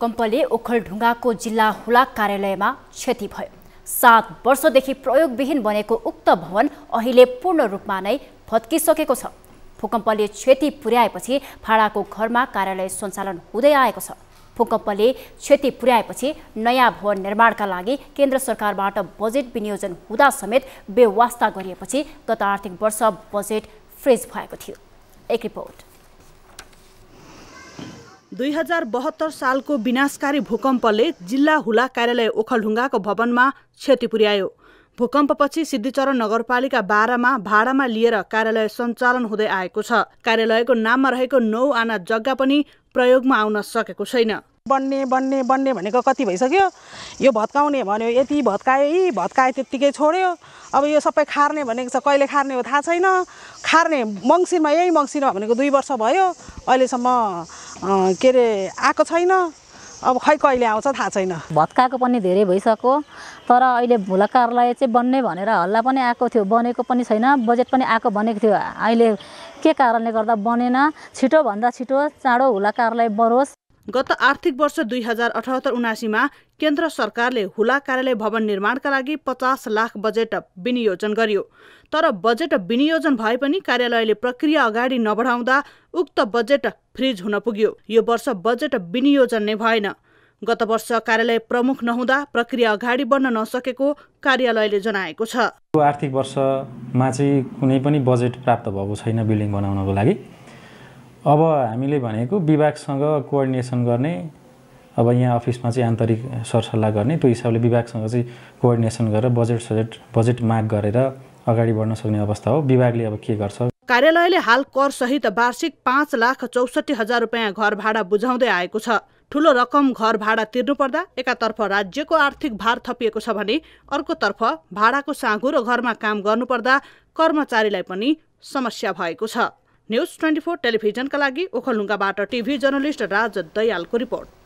भूकम्पले ओखलढुङ्गाको जिल्ला हुलाक कार्यालयमा क्षति भयो सात वर्षदेखि प्रयोगविहीन बनेको उक्त भवन अहिले पूर्ण रूपमा नै भत्किसकेको छ भूकम्पले क्षति पुर्याएपछि भाडाको घरमा कार्यालय सञ्चालन हुँदै आएको छ भूकम्पले क्षति पुर्याएपछि नयाँ भवन निर्माणका लागि केन्द्र सरकारबाट बजेट विनियोजन हुँदा समेत व्यवस्था गरिएपछि गत आर्थिक वर्ष बजेट फ्रिज भएको थियो एक रिपोर्ट दुई हजार बहत्तर सालको विनाशकारी भूकम्पले जिल्ला हुला कार्यालय ओखलढुङ्गाको भवनमा क्षति पुर्यायो भूकम्पपछि सिद्धिचरण नगरपालिका बाह्रमा भाडामा लिएर कार्यालय सञ्चालन हुँदै आएको छ कार्यालयको नाममा रहेको नौ आना जग्गा पनि प्रयोगमा आउन सकेको छैन बन्ने बन्ने बन्ने भनेको कति भइसक्यो यो भत्काउने भन्यो यति भत्कायो यी भत्कायो त्यत्तिकै छोड्यो अब यो सबै खार्ने भनेको छ कहिले खार्ने हो थाहा छैन खार्ने मङ्सिरमा यही मङ्सिरमा भनेको दुई वर्ष भयो अहिलेसम्म के अरे आएको छैन अब खै कहिले आउँछ थाहा छैन भत्काएको पनि धेरै भइसक्यो तर अहिले भुलक्काहरूलाई चाहिँ बन्ने भनेर हल्ला पनि आएको थियो बनेको पनि छैन बजेट पनि आएको भनेको थियो अहिले के कारणले गर्दा बनेन छिटोभन्दा छिटो चाँडो हुलाकारलाई बरोस् गत आर्थिक वर्ष दुई हजार अठहत्तर उनासीमा केन्द्र सरकारले हुला कार्यालय भवन निर्माणका लागि पचास लाख बजेट विनियोजन गर्यो तर बजेट विनियोजन भए पनि कार्यालयले प्रक्रिया अगाडि नबढाउँदा उक्त बजेट फ्रिज हुन पुग्यो यो वर्ष बजेट विनियोजन नै भएन गत वर्ष कार्यालय प्रमुख नहुँदा प्रक्रिया अगाडि बढ्न नसकेको कार्यालयले जनाएको छ आर्थिक वर्षमा चाहिँ कुनै पनि बजेट प्राप्त भएको छैन बिल्डिङ बनाउनको लागि अब हामीले भनेको विभागसँग कोअर्डिनेसन गर्ने अब यहाँ अफिसमा चाहिँ आन्तरिक सरसल्लाह गर्ने त्यो हिसाबले विभागसँग चाहिँ कोअर्डिनेसन गरेर बजेट सजेट बजेट माग गरेर अगाडि बढ्न सक्ने अवस्था हो विभागले अब के गर्छ कार्यालयले हाल सहित वार्षिक पाँच लाख चौसठी हजार रुपियाँ घर भाडा बुझाउँदै आएको छ ठुलो रकम घर भाडा तिर्नुपर्दा एकातर्फ राज्यको आर्थिक भार थपिएको छ भने अर्कोतर्फ भाडाको र घरमा काम गर्नुपर्दा कर्मचारीलाई पनि समस्या भएको छ न्युज ट्वेन्टी फोर टेलिभिजनका लागि ओखलढुङ्गाबाट टिभी जर्नलिस्ट राज दयालको रिपोर्ट